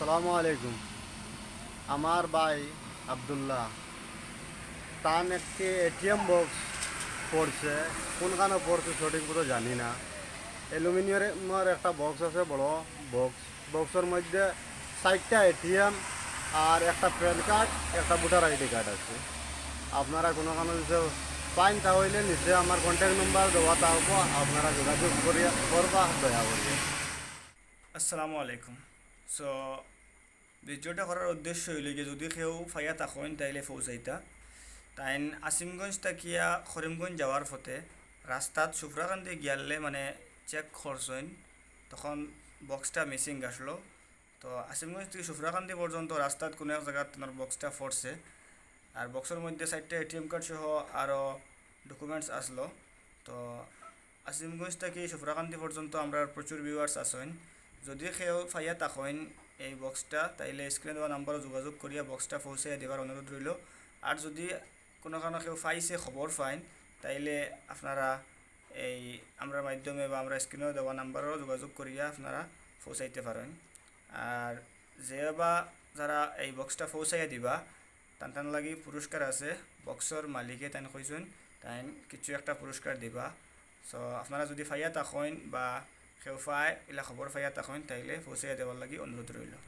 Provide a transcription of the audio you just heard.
সালামু আলাইকুম আমার ভাই আবদুল্লাহ তার একটি এটিএম বক্স পড়ছে কোনখানে পড়ছে সঠিক মতো জানি না অ্যালুমিনিয়ামের একটা বক্স আছে বড় বক্স বক্সের মধ্যে চারটা এটিএম আর একটা প্যান কার্ড একটা ভোটার আইডি কার্ড আছে আপনারা কোনো কোনো যদি পাইন তাহলে নিচে আমার কন্ট্যাক্ট নাম্বার দেওয়া থাকবো আপনারা যোগাযোগ করিয়া করবা দয়া করিয়া আসসালামু আলাইকুম সো দ্বিতীয়টা করার উদ্দেশ্য হইল যে যদি কেউ ফাইয়া থাকেন তাইলে ফৌজাইতা তাইন আসিমগঞ্জ তাকিয়া খরিমগঞ্জ যাওয়ার ফতে রাস্তাত সুফরাকান্দি গিয়ালে মানে চেক খরচইন তখন বক্সটা মিসিং আসলো তো আসিমগঞ্জ থেকে সুফরাকান্দি পর্যন্ত রাস্তাত কোনো এক জায়গায় তোমার বক্সটা ফরছে আর বক্সের মধ্যে সাইডটা এটিএম কার্ড সহ আরও ডকুমেন্টস আসলো তো আসিমগঞ্জ থেকে সুফরাকান্দি পর্যন্ত আমরা প্রচুর ভিউয়ার্স আসেন যদি সেই ফাইয়া তাখন এই বক্সটা তাইলে স্ক্ৰীণত বা নম্বৰত যোগাযোগ কৰি বক্সটা ফৌচে দিবাৰ অনুৰোধ ৰইলোঁ আৰু যদি কোনো কাৰণত সেই ফাইছে খবৰ ফাইন তাইলে আপোনাৰা এই আমাৰ মাধ্যমে বা আমাৰ স্ক্ৰীণত দেৱা নম্বৰৰ যোগাযোগ কৰি আপোনাৰা ফৌচাইতে পাৰোঁ আৰু যে বা যাৰা এই বক্সটা ফৌচাই দিবা তান তান লাগি পুৰস্কাৰ আছে বক্সৰ মালিকে তেন কৈছোঁ তাইন কিছু এটা পুৰস্কাৰ দিবা চ' আপোনাৰা যদি ফাইয়া তাখন বা সেউফাই এলাক খবৰ ফাইয়া তাখন তাইলৈ পচিয়াই দিব লাগি অনুৰোধ ৰইলোঁ